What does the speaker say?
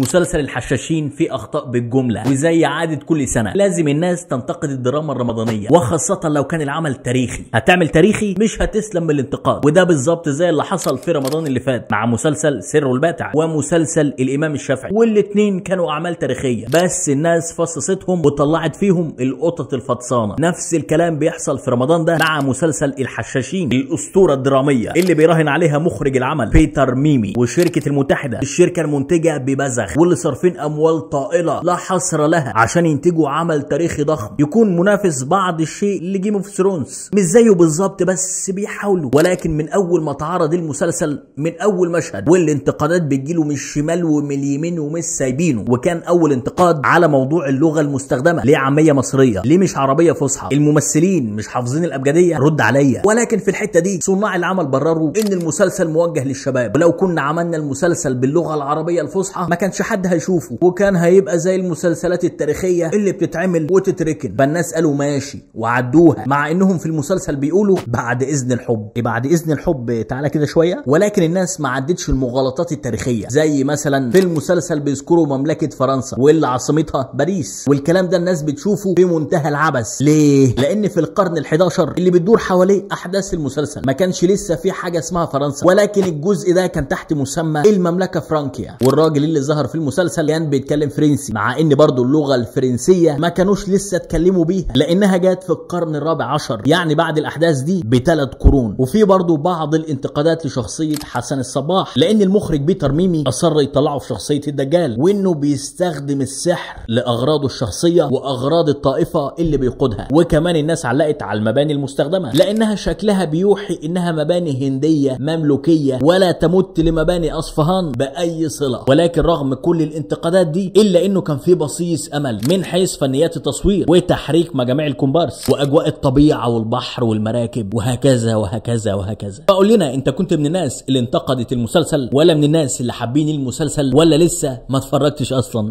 مسلسل الحشاشين فيه اخطاء بالجمله وزي عاده كل سنه لازم الناس تنتقد الدراما الرمضانيه وخاصه لو كان العمل تاريخي هتعمل تاريخي مش هتسلم من الانتقاد وده بالظبط زي اللي حصل في رمضان اللي فات مع مسلسل سر الباتع ومسلسل الامام الشافعي والاتنين كانوا اعمال تاريخيه بس الناس فصصتهم وطلعت فيهم القطط الفطسانه نفس الكلام بيحصل في رمضان ده مع مسلسل الحشاشين الاسطوره الدراميه اللي بيراهن عليها مخرج العمل بيتر ميمي والشركه المتحده الشركه المنتجه ببزع الفسخ واللي صارفين اموال طائله لا حصر لها عشان ينتجوا عمل تاريخي ضخم يكون منافس بعض الشيء لجيم اوف ثرونز مش زيه بالظبط بس بيحاولوا ولكن من اول ما اتعرض المسلسل من اول مشهد والانتقادات بتجيله من الشمال ومن اليمين ومش سايبينه وكان اول انتقاد على موضوع اللغه المستخدمه ليه عاميه مصريه ليه مش عربيه فصحى الممثلين مش حافظين الابجديه رد عليا ولكن في الحته دي صناع العمل برروا ان المسلسل موجه للشباب ولو كنا عملنا المسلسل باللغه العربيه الفصحى ما كان كانش حد هيشوفه وكان هيبقى زي المسلسلات التاريخيه اللي بتتعمل وتتركن فالناس قالوا ماشي وعدوها مع انهم في المسلسل بيقولوا بعد اذن الحب إيه بعد اذن الحب تعالى كده شويه ولكن الناس ما عدتش المغالطات التاريخيه زي مثلا في المسلسل بيذكروا مملكه فرنسا واللي عاصمتها باريس والكلام ده الناس بتشوفه في منتهى العبث ليه لان في القرن ال11 اللي بتدور حواليه احداث المسلسل ما كانش لسه في حاجه اسمها فرنسا ولكن الجزء ده كان تحت مسمى المملكه فرانكيا والراجل اللي ظهر ظهر في المسلسل لان يعني بيتكلم فرنسي مع ان برضه اللغه الفرنسيه ما كانوش لسه اتكلموا بيها لانها جت في القرن الرابع عشر يعني بعد الاحداث دي بثلاث قرون وفي برضه بعض الانتقادات لشخصيه حسن الصباح لان المخرج بيتر ميمي اصر يطلعه في شخصيه الدجال وانه بيستخدم السحر لاغراضه الشخصيه واغراض الطائفه اللي بيقودها وكمان الناس علقت على المباني المستخدمه لانها شكلها بيوحي انها مباني هنديه مملوكيه ولا تمت لمباني اصفهان باي صله ولكن رغم رغم كل الانتقادات دي الا انه كان في بصيص امل من حيث فنيات التصوير وتحريك مجاميع الكومبارس واجواء الطبيعه والبحر والمراكب وهكذا وهكذا وهكذا فقول لنا انت كنت من الناس اللي انتقدت المسلسل ولا من الناس اللي حابين المسلسل ولا لسه ما اتفرجتش اصلا